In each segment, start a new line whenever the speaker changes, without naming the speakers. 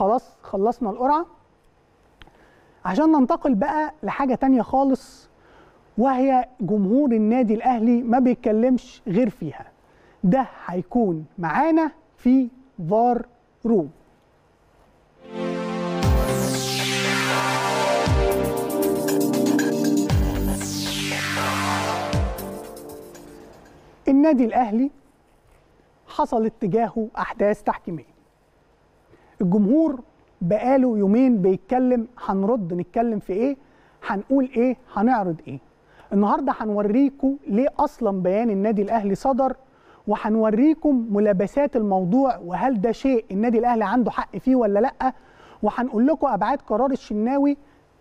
خلاص خلصنا القرعه عشان ننتقل بقى لحاجه تانية خالص وهي جمهور النادي الاهلي ما بيتكلمش غير فيها ده هيكون معانا في فار روم النادي الاهلي حصلت تجاهه احداث تحكيميه الجمهور بقاله يومين بيتكلم هنرد نتكلم في ايه هنقول ايه هنعرض ايه النهارده هنوريكم ليه اصلا بيان النادي الاهلي صدر وهنوريكم ملابسات الموضوع وهل ده شيء النادي الاهلي عنده حق فيه ولا لا وهنقول لكم ابعاد قرار الشناوي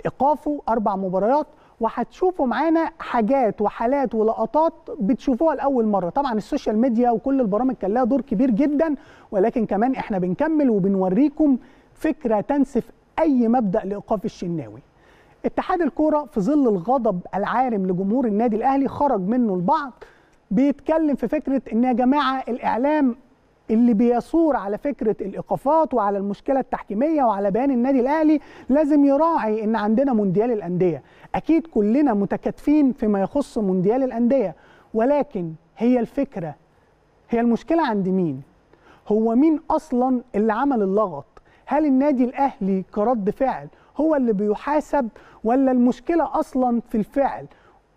ايقافه اربع مباريات وهتشوفوا معانا حاجات وحالات ولقطات بتشوفوها لاول مره طبعا السوشيال ميديا وكل البرامج كان لها دور كبير جدا ولكن كمان احنا بنكمل وبنوريكم فكره تنسف اي مبدا لايقاف الشناوي اتحاد الكوره في ظل الغضب العارم لجمهور النادي الاهلي خرج منه البعض بيتكلم في فكره ان يا جماعه الاعلام اللي بيثور على فكره الايقافات وعلى المشكله التحكيميه وعلى بيان النادي الاهلي لازم يراعي ان عندنا مونديال الانديه اكيد كلنا متكاتفين فيما يخص مونديال الانديه ولكن هي الفكره هي المشكله عند مين هو مين اصلا اللي عمل اللغط هل النادي الاهلي كرد فعل هو اللي بيحاسب ولا المشكله اصلا في الفعل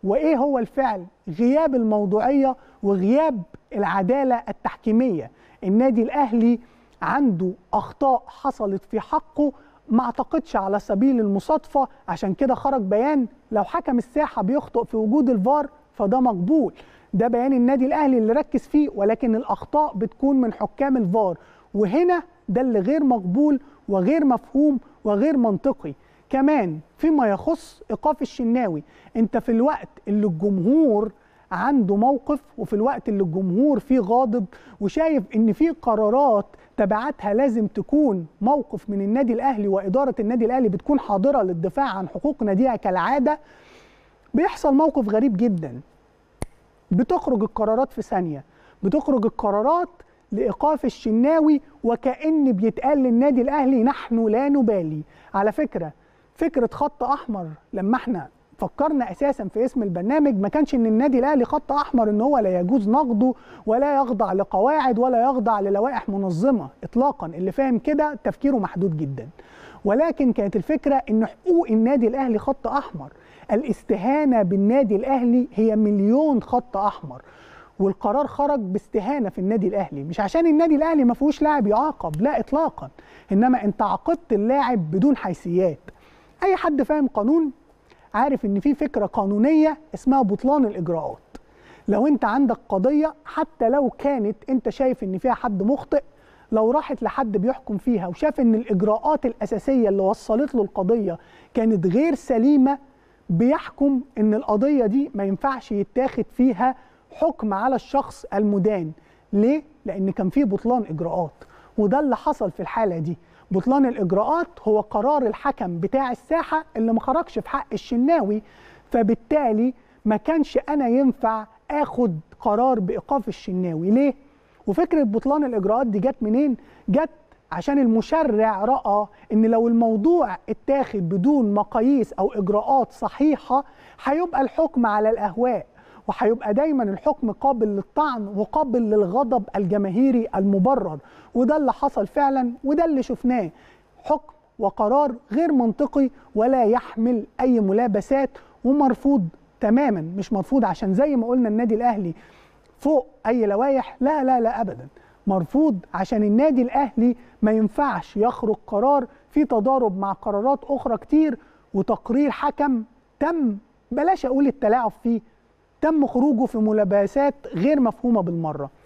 وايه هو الفعل غياب الموضوعيه وغياب العداله التحكيميه النادي الاهلي عنده اخطاء حصلت في حقه ما اعتقدش على سبيل المصادفه عشان كده خرج بيان لو حكم الساحه بيخطئ في وجود الفار فده مقبول ده بيان النادي الاهلي اللي ركز فيه ولكن الاخطاء بتكون من حكام الفار وهنا ده اللي غير مقبول وغير مفهوم وغير منطقي كمان فيما يخص ايقاف الشناوي انت في الوقت اللي الجمهور عنده موقف وفي الوقت اللي الجمهور فيه غاضب وشايف ان في قرارات تبعاتها لازم تكون موقف من النادي الاهلي واداره النادي الاهلي بتكون حاضره للدفاع عن حقوق ناديها كالعاده بيحصل موقف غريب جدا بتخرج القرارات في ثانيه بتخرج القرارات لايقاف الشناوي وكان بيتقال للنادي الاهلي نحن لا نبالي على فكره فكره خط احمر لما احنا فكرنا اساسا في اسم البرنامج ما كانش ان النادي الاهلي خط احمر ان هو لا يجوز نقده ولا يخضع لقواعد ولا يخضع للوائح منظمه اطلاقا اللي فاهم كده تفكيره محدود جدا ولكن كانت الفكره ان حقوق النادي الاهلي خط احمر الاستهانه بالنادي الاهلي هي مليون خط احمر والقرار خرج باستهانه في النادي الاهلي مش عشان النادي الاهلي ما فيهوش لاعب يعاقب لا اطلاقا انما انت عاقبت اللاعب بدون حيثيات اي حد فاهم قانون عارف ان في فكره قانونيه اسمها بطلان الاجراءات لو انت عندك قضيه حتى لو كانت انت شايف ان فيها حد مخطئ لو راحت لحد بيحكم فيها وشاف ان الاجراءات الاساسيه اللي وصلت له القضيه كانت غير سليمه بيحكم ان القضيه دي ما ينفعش يتاخد فيها حكم على الشخص المدان ليه لان كان في بطلان اجراءات وده اللي حصل في الحاله دي بطلان الاجراءات هو قرار الحكم بتاع الساحه اللي ما خرجش في حق الشناوي فبالتالي ما كانش انا ينفع اخد قرار بايقاف الشناوي ليه وفكره بطلان الاجراءات دي جت منين جت عشان المشرع راى ان لو الموضوع اتاخد بدون مقاييس او اجراءات صحيحه هيبقى الحكم على الاهواء وهيبقى دايما الحكم قابل للطعن وقابل للغضب الجماهيري المبرر وده اللي حصل فعلا وده اللي شفناه حكم وقرار غير منطقي ولا يحمل اي ملابسات ومرفوض تماما مش مرفوض عشان زي ما قلنا النادي الاهلي فوق اي لوائح لا لا لا ابدا مرفوض عشان النادي الاهلي ما ينفعش يخرج قرار في تضارب مع قرارات اخرى كتير وتقرير حكم تم بلاش اقول التلاعب فيه تم خروجه في ملابسات غير مفهومه بالمره